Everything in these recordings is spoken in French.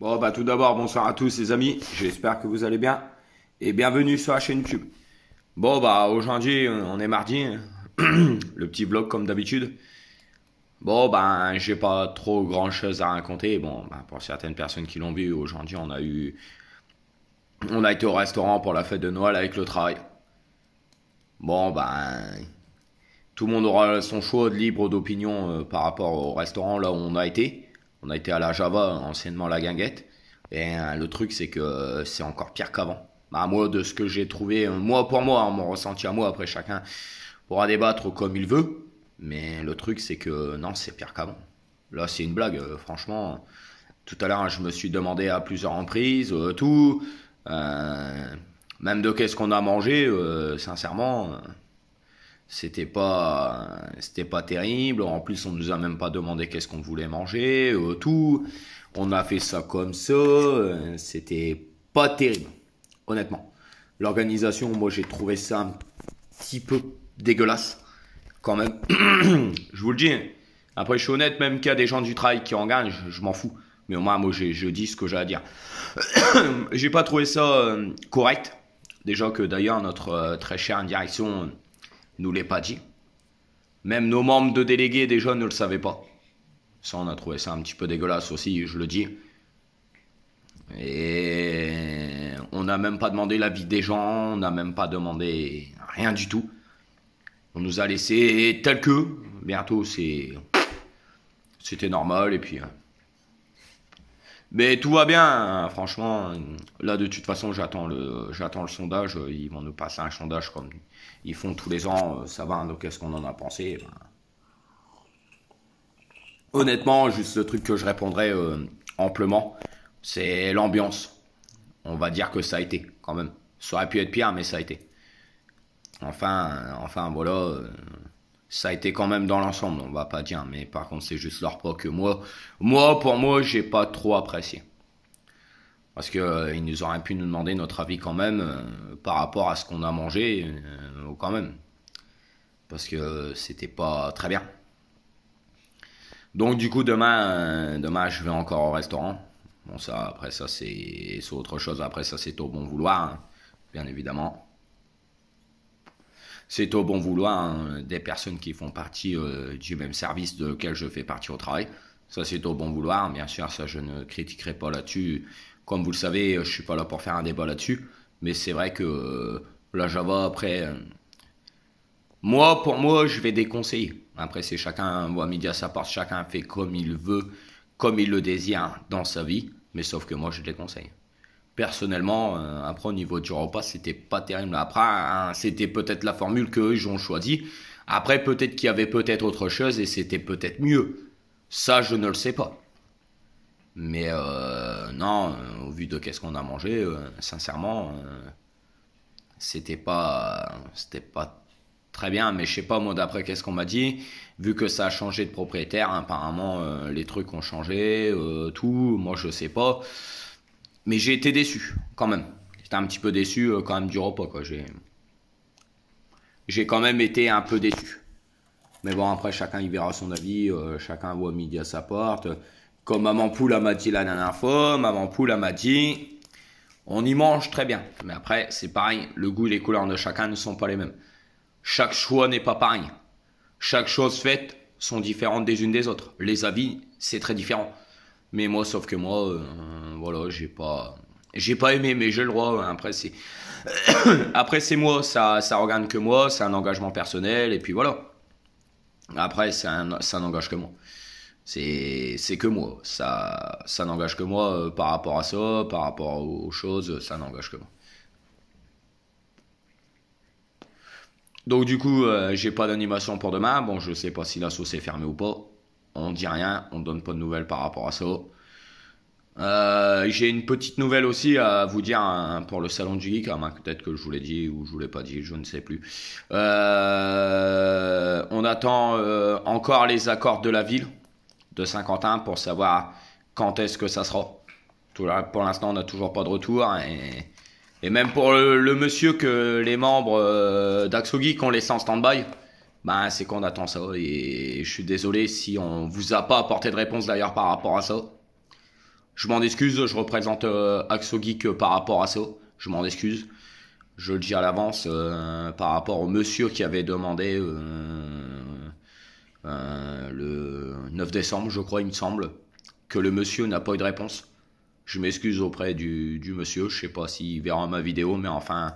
Bon, bah tout d'abord, bonsoir à tous les amis, j'espère que vous allez bien et bienvenue sur la chaîne YouTube. Bon, bah aujourd'hui, on est mardi, hein. le petit vlog comme d'habitude. Bon, ben, j'ai pas trop grand chose à raconter. Bon, bah, pour certaines personnes qui l'ont vu, aujourd'hui, on a eu. On a été au restaurant pour la fête de Noël avec le travail. Bon, ben. Tout le monde aura son choix de libre d'opinion euh, par rapport au restaurant là où on a été on a été à la Java, anciennement la guinguette. Et hein, le truc, c'est que euh, c'est encore pire qu'avant. Bah, moi, de ce que j'ai trouvé, euh, moi pour moi, hein, mon ressenti à moi, après chacun pourra débattre comme il veut. Mais le truc, c'est que non, c'est pire qu'avant. Là, c'est une blague, euh, franchement. Tout à l'heure, je me suis demandé à plusieurs reprises, tout. même de qu'est-ce qu'on a mangé, sincèrement, c'était pas c'était pas terrible en plus on nous a même pas demandé qu'est-ce qu'on voulait manger euh, tout on a fait ça comme ça euh, c'était pas terrible honnêtement l'organisation moi j'ai trouvé ça un petit peu dégueulasse quand même je vous le dis hein. après je suis honnête même qu'il y a des gens du travail qui en gagnent je, m'en fous mais au moins moi je dis ce que j'ai à dire j'ai pas trouvé ça euh, correct déjà que d'ailleurs notre très chère direction nous l'est pas dit. Même nos membres de délégués déjà ne le savaient pas. Ça, on a trouvé ça un petit peu dégueulasse aussi, je le dis. Et on n'a même pas demandé l'avis des gens, on n'a même pas demandé rien du tout. On nous a laissé tel que. Bientôt, c'est. C'était normal, et puis. Hein. Mais tout va bien, hein, franchement. Là, de toute façon, j'attends le, j'attends le sondage. Ils vont nous passer un sondage comme ils font tous les ans. Euh, ça va, hein, donc qu'est-ce qu'on en a pensé ben. Honnêtement, juste le truc que je répondrai euh, amplement, c'est l'ambiance. On va dire que ça a été, quand même. Ça aurait pu être pire, mais ça a été. Enfin, enfin, voilà. Euh, ça a été quand même dans l'ensemble, on va pas dire, mais par contre c'est juste leur pro que moi, moi pour moi j'ai pas trop apprécié. Parce qu'ils euh, nous auraient pu nous demander notre avis quand même euh, par rapport à ce qu'on a mangé euh, quand même. Parce que c'était pas très bien. Donc du coup demain, demain je vais encore au restaurant. Bon ça après ça c'est autre chose, après ça c'est au bon vouloir, hein, bien évidemment c'est au bon vouloir hein, des personnes qui font partie euh, du même service de lequel je fais partie au travail. Ça, c'est au bon vouloir. Bien sûr, ça, je ne critiquerai pas là-dessus. Comme vous le savez, euh, je suis pas là pour faire un débat là-dessus. Mais c'est vrai que là, euh, la Java, après, moi, pour moi, je vais déconseiller. Après, c'est chacun, à sa porte. chacun fait comme il veut, comme il le désire dans sa vie. Mais sauf que moi, je déconseille personnellement, euh, après au niveau du repas, c'était pas terrible. Après, hein, c'était peut-être la formule que ils ont choisi. Après, peut-être qu'il y avait peut-être autre chose et c'était peut-être mieux. Ça, je ne le sais pas. Mais euh, non, euh, au vu de qu'est-ce qu'on a mangé, sincèrement, c'était pas, c'était pas très bien. Mais je sais pas moi d'après qu'est-ce qu'on m'a dit. Vu que ça a changé de propriétaire, apparemment les trucs ont changé, tout. Moi, je sais pas mais j'ai été déçu quand même. J'étais un petit peu déçu euh, quand même du repas. J'ai, j'ai quand même été un peu déçu. Mais bon, après, chacun y verra son avis. Euh, chacun voit midi à sa porte. Comme Maman Poule m'a dit la dernière fois, Maman Poule m'a dit on y mange très bien. Mais après, c'est pareil. Le goût et les couleurs de chacun ne sont pas les mêmes. Chaque choix n'est pas pareil. Chaque chose faite sont différentes des unes des autres. Les avis, c'est très différent. Mais moi, sauf que moi, euh, voilà, j'ai pas. J'ai pas aimé, mais j'ai le droit. Hein. Après, c'est. Après, c'est moi, ça, ça regarde que moi, c'est un engagement personnel, et puis voilà. Après, ça, n'engage que moi. C'est que moi. Ça, ça n'engage que moi euh, par rapport à ça, par rapport aux choses, ça n'engage que moi. Donc du coup, euh, j'ai pas d'animation pour demain. Bon, je sais pas si la sauce est fermée ou pas. On dit rien, on donne pas de nouvelles par rapport à ça. Euh, j'ai une petite nouvelle aussi à vous dire hein, pour le salon du geek. Hein, peut-être que je vous l'ai dit ou je vous l'ai pas dit, je ne sais plus. Euh, on attend euh, encore les accords de la ville de Saint-Quentin pour savoir quand est-ce que ça sera. pour l'instant, on n'a toujours pas de retour. Hein, et, même pour le, monsieur que les membres d'Axo ont laissé en stand-by, ben, c'est qu'on attend ça. Et, et je suis désolé si on vous a pas apporté de réponse d'ailleurs par rapport à ça. Je m'en excuse, je représente euh, Axo Geek euh, par rapport à ça. Je m'en excuse. Je le dis à l'avance euh, par rapport au monsieur qui avait demandé le 9 décembre, je crois, il me semble, que le monsieur n'a pas eu de réponse. Je m'excuse auprès du, monsieur. Je sais pas s'il verra ma vidéo, mais enfin,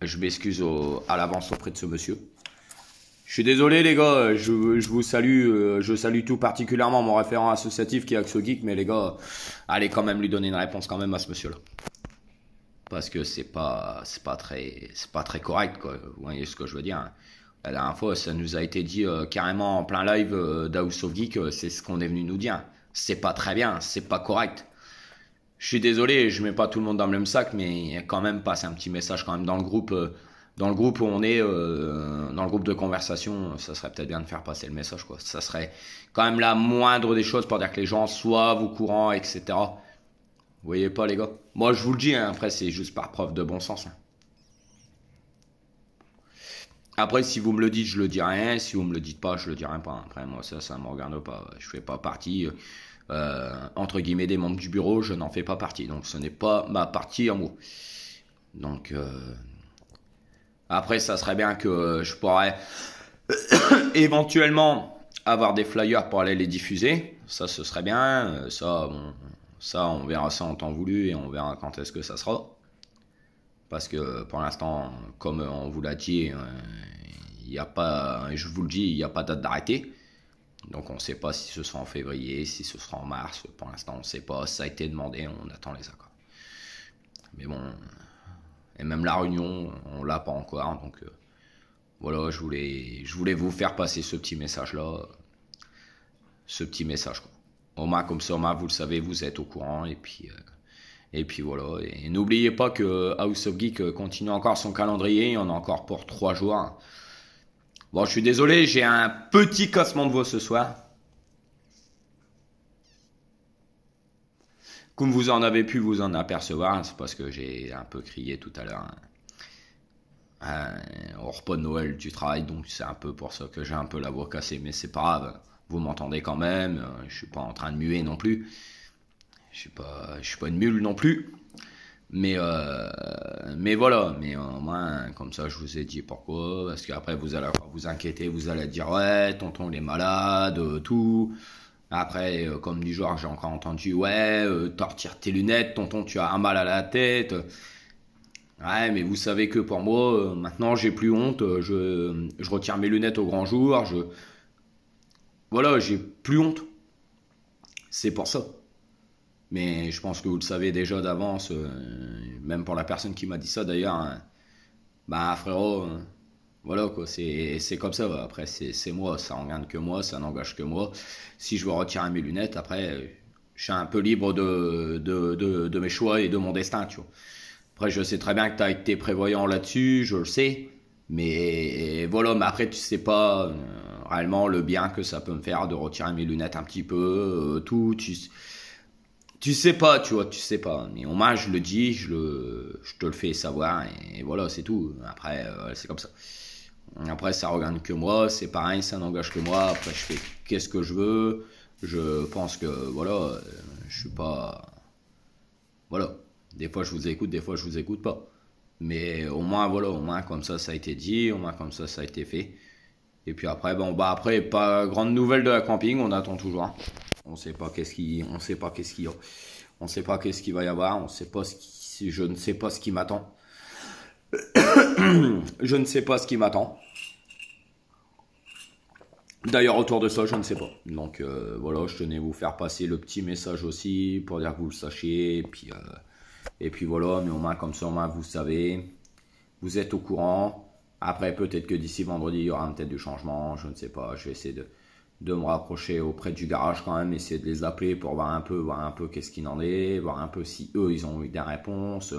je m'excuse à l'avance auprès de ce monsieur. Je suis désolé les gars, je, vous salue, euh, je salue tout particulièrement mon référent associatif qui est Axo Geek, mais les gars, allez quand même lui donner une réponse quand même à ce monsieur-là, parce que c'est pas, c'est pas très, c'est pas très correct quoi. Vous voyez ce que je veux dire hein. La dernière fois, ça nous a été dit euh, carrément en plein live euh, Geek, euh, c'est ce qu'on est venu nous dire. C'est pas très bien, c'est pas correct. Je suis désolé, je mets pas tout le monde dans le même sac, mais quand même passe un petit message quand même dans le groupe dans le groupe où on est, euh, dans le groupe de conversation, ça serait peut-être bien de faire passer le message. Quoi. Ça serait quand même la moindre des choses pour dire que les gens soient au courant, etc. Vous voyez pas, les gars Moi, je vous le dis, hein, après, c'est juste par preuve de bon sens. Hein. Après, si vous me le dites, je le dis rien. Si vous me le dites pas, je le dirai pas. Après, moi, ça, ça me regarde pas. Je fais pas partie, euh, euh, entre guillemets, des membres du bureau. Je n'en fais pas partie. Donc, ce n'est pas ma partie en gros. Donc... Après, ça serait bien que euh, je pourrais éventuellement avoir des flyers pour aller les diffuser. Ça, ce serait bien. Euh, ça, ça, on verra ça en temps voulu et on verra quand est-ce que ça sera. Parce que euh, pour l'instant, comme on vous l'a dit, il n'y a pas, je vous le dis, il n'y a pas date d'arrêté. Donc on ne sait pas si ce sera en février, si ce sera en mars. Pour l'instant, on ne sait pas. Ça a été demandé, on attend les accords. Mais bon, et même La Réunion, on l'a pas encore. Donc euh, voilà, je voulais, je voulais vous faire passer ce petit message-là. Ce petit message. Quoi. Oma comme Soma, vous le savez, vous êtes au courant. Et puis, euh, et puis voilà. Et, n'oubliez pas que House of Geek continue encore son calendrier. y en a encore pour trois jours. Bon, je suis désolé, j'ai un petit cassement de voix ce soir. Comme vous en avez pu vous en apercevoir, c'est parce que j'ai un peu crié tout à l'heure. Hors hein. euh, au de Noël, tu travailles, donc c'est un peu pour ça que j'ai un peu la voix cassée, mais c'est pas grave. Vous m'entendez quand même, euh, je suis pas en train de muer non plus. Je suis pas, je suis pas une mule non plus. Mais, euh, mais voilà, mais au moins comme ça, je vous ai dit pourquoi, parce qu'après, vous allez vous inquiéter, vous allez dire, ouais, tonton, il est malade, tout. Après, euh, comme du genre, j'ai encore entendu, ouais, euh, t'en retires tes lunettes, tonton, tu as un mal à la tête. Ouais, mais vous savez que pour moi, euh, maintenant, j'ai plus honte, je, retire mes lunettes au grand jour, je... Voilà, j'ai plus honte. C'est pour ça. Mais je pense que vous le savez déjà d'avance, même pour la personne qui m'a dit ça d'ailleurs, hein. bah frérot, hein. Voilà quoi, c'est comme ça. Après, c'est moi, ça que moi, ça n'engage que moi. Si je veux retirer mes lunettes, après, je suis un peu libre de, de, mes choix et de mon destin, Après, je sais très bien que tu as été prévoyant là-dessus, je le sais. Mais voilà, mais après, tu sais pas euh, réellement le bien que ça peut me faire de retirer mes lunettes un petit peu, euh, tout. Tu, ne sais pas, tu vois, tu sais pas. Mais on je le dis, je, le, je te le fais savoir, et, voilà, c'est tout. Après, euh, c'est comme ça. Après, ça regarde que moi, c'est pareil, ça n'engage que moi. Après, je fais qu'est-ce que je veux. Je pense que voilà, euh, je suis pas. Voilà. Des fois, je vous écoute, des fois, je vous écoute pas. Mais au moins, voilà, au moins comme ça, ça a été dit, au moins comme ça, ça a été fait. Et puis après, bon, bah après, pas grande nouvelle de la camping, on attend toujours. Hein. On sait pas qu'est-ce qui, on sait pas qu'est-ce qui, on sait pas qu'est-ce qu'il va y avoir, on sait pas ce qui, je ne sais pas ce qui m'attend. je ne sais pas ce qui m'attend. D'ailleurs, autour de ça, je ne sais pas. Donc euh, voilà, je tenais à vous faire passer le petit message aussi pour dire que vous le sachiez. Et puis, euh, et puis voilà, mais au moins comme ça, vous savez. Vous êtes au courant. Après, peut-être que d'ici vendredi, il y aura peut-être du changement. Je ne sais pas. Je vais essayer de, me rapprocher auprès du garage quand même, essayer de les appeler pour voir un peu, voir un peu qu'est-ce qu'il en est, voir un peu si eux, ils ont eu des réponses.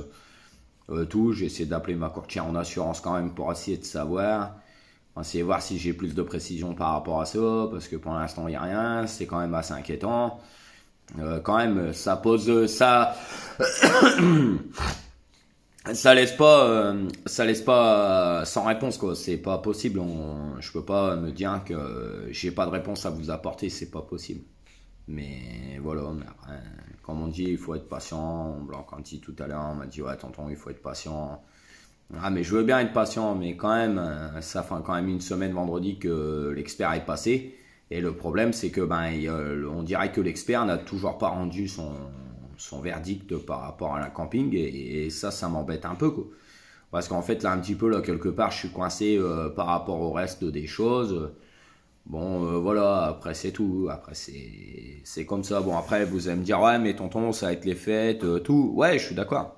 Euh, tout. J'essaie d'appeler ma courtière en assurance quand même pour essayer de savoir. Essayer de voir si j'ai plus de précision par rapport à ça, parce que pour l'instant, il n'y a rien. C'est quand même assez inquiétant. Euh, quand même, ça pose. Ça. ça laisse pas euh, ça laisse pas sans réponse quoi c'est pas possible on, je peux pas me dire que j'ai pas de réponse à vous apporter c'est pas possible mais voilà, comme on dit, il faut être patient. Blanc, quand tout à l'heure, on m'a dit, ouais, tonton, il faut être patient. Ah, mais je veux bien être patient, mais quand même, euh, ça fait quand même une semaine vendredi que l'expert est passé. Et le problème, c'est que, ben, on dirait que l'expert n'a toujours pas rendu son, son, verdict par rapport à la camping. Et, ça, ça m'embête un peu, quoi. Parce qu'en fait, là, un petit peu, là, quelque part, je suis coincé euh, par rapport au reste des choses Bon, euh, voilà, après c'est tout, après c'est comme ça. Bon, après vous allez me dire, ouais, mais tonton, ça va être les fêtes, euh, tout. Ouais, je suis d'accord.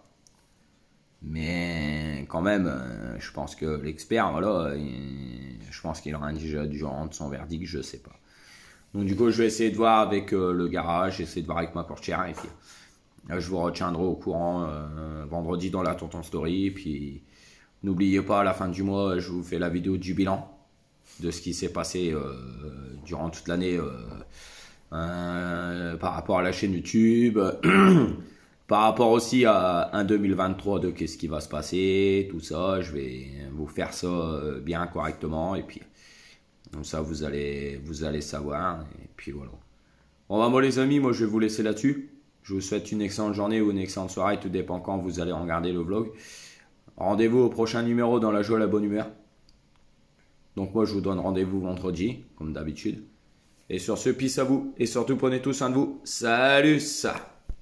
Mais quand même, euh, je pense que l'expert, voilà, je pense qu'il aura déjà dû rendre son verdict, je sais pas. Donc du coup, je vais essayer de voir avec le garage, essayer de voir avec ma portière, et je vous retiendrai au courant vendredi dans la tonton story, puis n'oubliez pas, à la fin du mois, je vous fais la vidéo du bilan de ce qui s'est passé euh, durant toute l'année euh, euh, par rapport à la chaîne YouTube, par rapport aussi à un 2023 de qu'est-ce qui va se passer, tout ça. Je vais vous faire ça bien correctement et puis donc ça vous allez vous allez savoir et puis voilà. Bon bah moi les amis, moi je vais vous laisser là-dessus. Je vous souhaite une excellente journée ou une excellente soirée, tout dépend quand vous allez regarder le vlog. Rendez-vous au prochain numéro dans la joie, la bonne humeur. Donc moi, je vous donne rendez-vous vendredi, comme d'habitude. Et sur ce, peace à vous. Et surtout, prenez tous soin de vous. Salut ça